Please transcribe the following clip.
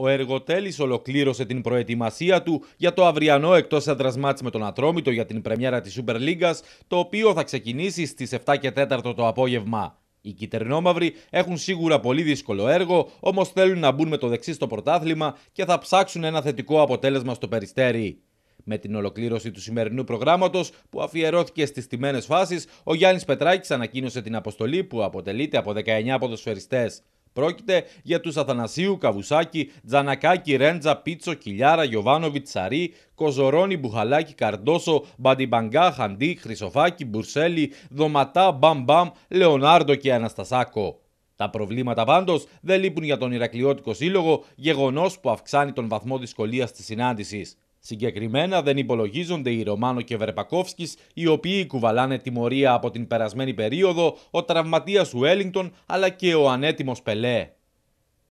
Ο Εργοτέλης ολοκλήρωσε την προετοιμασία του για το αυριανό εκτός έδρας μάτς με τον Ατρόμητο για την πρεμιέρα της Super League, το οποίο θα ξεκινήσει στις 7 και 4 το απόγευμα. Οι Κυτερνόμαύροι έχουν σίγουρα πολύ δύσκολο έργο, όμως θέλουν να μπουν με το δεξί στο πρωτάθλημα και θα ψάξουν ένα θετικό αποτέλεσμα στο περιστέρι. Με την ολοκλήρωση του σημερινού προγράμματος που αφιερώθηκε στις τιμένες φάσεις, ο Γιάννης Πετράκης ανακοίνωσε την αποστολή που αποτελείται από 19 ποδοσφαιριστές. Πρόκειται για τους Αθανασίου, Καβουσάκη, Τζανακάκη, Ρέντζα, Πίτσο, Κιλιάρα, Γιωβάνοβιτ, Σαρή, κοζορώνη, Μπουχαλάκη, Καρντόσο, Μπαντιμπαγκά, Χαντί, Χρυσοφάκη, Μπουρσέλη, Δωματά, Μπαμπαμ, Λεωνάρντο και Αναστασάκο. Τα προβλήματα πάντως δεν λείπουν για τον Ηρακλειώτικο Σύλλογο, γεγονός που αυξάνει τον βαθμό δυσκολίας της συνάντησης. Συγκεκριμένα δεν υπολογίζονται οι Ρωμάνο και Βερπακόφσκης, οι οποίοι κουβαλάνε τιμωρία από την περασμένη περίοδο, ο τραυματίας Ουέλιγκτον αλλά και ο ανέτοιμος Πελέ.